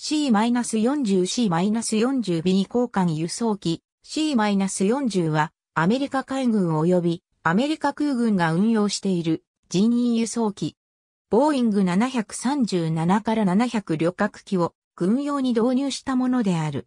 C-40C-40B 交換輸送機 C-40 はアメリカ海軍及びアメリカ空軍が運用している人員輸送機。ボーイング737から700旅客機を軍用に導入したものである。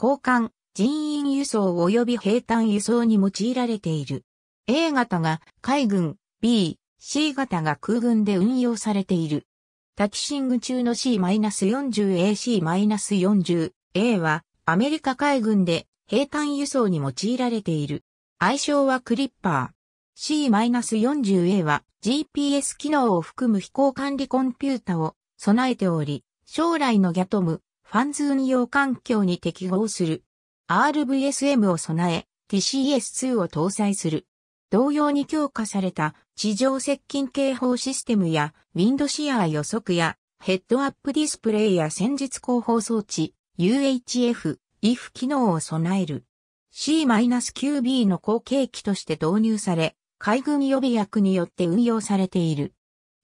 交換、人員輸送及び平坦輸送に用いられている。A 型が海軍、B、C 型が空軍で運用されている。タキシング中の C-40AC-40。A はアメリカ海軍で兵艦輸送に用いられている。愛称はクリッパー。C-40A は GPS 機能を含む飛行管理コンピュータを備えており、将来のギャトム、ファンズ運用環境に適合する。RVSM を備え、TCS2 を搭載する。同様に強化された地上接近警報システムやウィンドシアー予測やヘッドアップディスプレイや戦術広報装置 UHF、IF 機能を備える。C-9B の後継機として導入され、海軍予備役によって運用されている。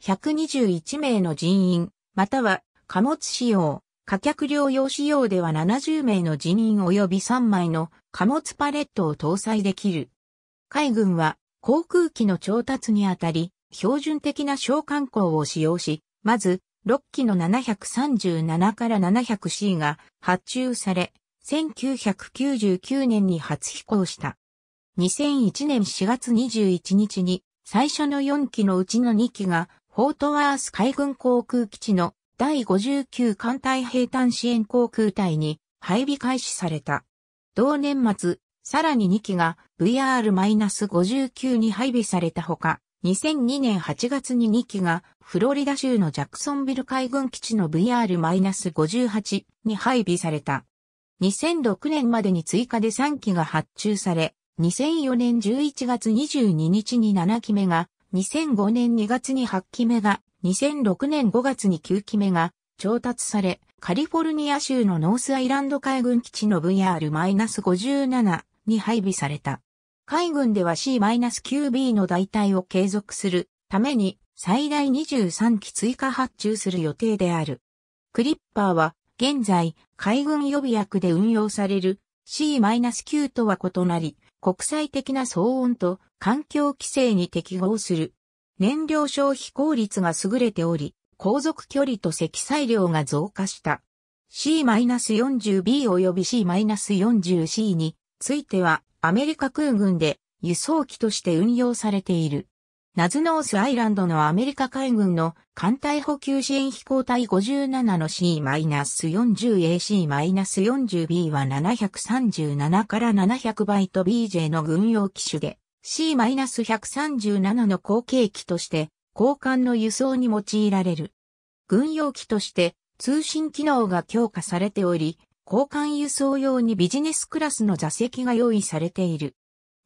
121名の人員、または貨物使用、貨客療養仕様では70名の人員及び3枚の貨物パレットを搭載できる。海軍は航空機の調達にあたり、標準的な小艦砲を使用し、まず、6機の737から 700C が発注され、1999年に初飛行した。2001年4月21日に、最初の4機のうちの2機が、フォートワース海軍航空基地の第59艦隊兵艦支援航空隊に配備開始された。同年末、さらに2機が VR-59 に配備されたほか、2002年8月に2機がフロリダ州のジャクソンビル海軍基地の VR-58 に配備された。2006年までに追加で3機が発注され、2004年11月22日に7機目が、2005年2月に8機目が、2006年5月に9機目が調達され、カリフォルニア州のノースアイランド海軍基地の VR-57 に配備された。海軍では C-9B の代替を継続するために最大23機追加発注する予定である。クリッパーは現在海軍予備役で運用される C-9 とは異なり国際的な騒音と環境規制に適合する。燃料消費効率が優れており、航続距離と積載量が増加した。C-40B 及び C-40C についてはアメリカ空軍で輸送機として運用されている。ナズノースアイランドのアメリカ海軍の艦隊補給支援飛行隊57の C-40AC-40B は737から700バイト BJ の軍用機種で C-137 の後継機として交換の輸送に用いられる。軍用機として通信機能が強化されており、交換輸送用にビジネスクラスの座席が用意されている。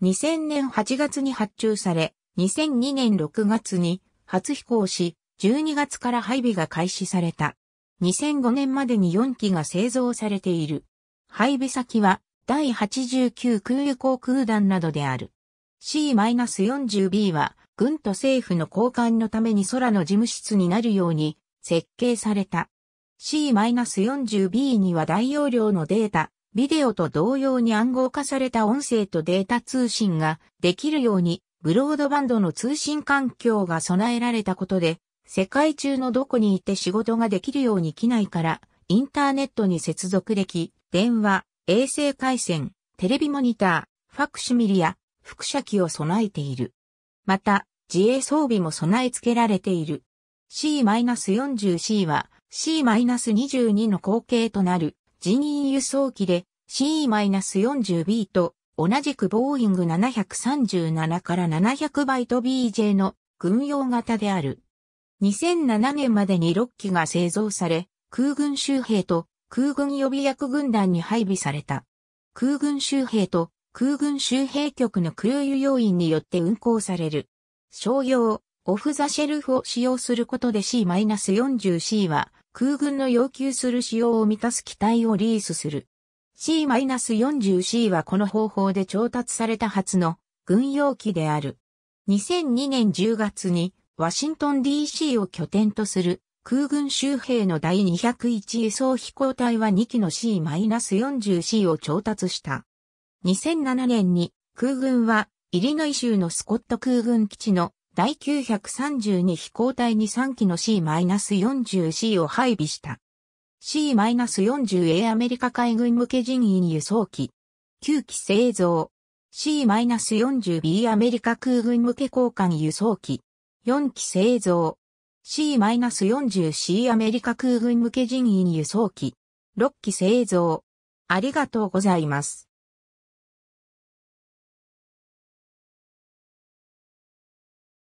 2000年8月に発注され、2002年6月に初飛行し、12月から配備が開始された。2005年までに4機が製造されている。配備先は第89空輸航空団などである。C-40B は軍と政府の交換のために空の事務室になるように設計された。C-40B には大容量のデータ、ビデオと同様に暗号化された音声とデータ通信ができるように、ブロードバンドの通信環境が備えられたことで、世界中のどこにいて仕事ができるように機内からインターネットに接続でき、電話、衛星回線、テレビモニター、ファクシミリや複写機を備えている。また、自衛装備も備え付けられている。C-40C は C-22 の後継となる人員輸送機で C-40B と同じくボーイング737から700バイト BJ の軍用型である。2007年までに6機が製造され、空軍周兵と空軍予備役軍団に配備された。空軍周兵と空軍周兵局の空輸要員によって運行される。商用、オフザシェルフを使用することで C-40C は空軍の要求する仕様を満たす機体をリースする。C-40C はこの方法で調達された初の軍用機である。2002年10月にワシントン DC を拠点とする空軍周兵の第201輸送飛行隊は2機の C-40C を調達した。2007年に空軍はイリノイ州のスコット空軍基地の第932飛行隊に3機の C-40C を配備した。C-40A アメリカ海軍向け人員輸送機。9機製造。C-40B アメリカ空軍向け交換輸送機。4機製造。C-40C アメリカ空軍向け人員輸送機。6機製造。ありがとうございます。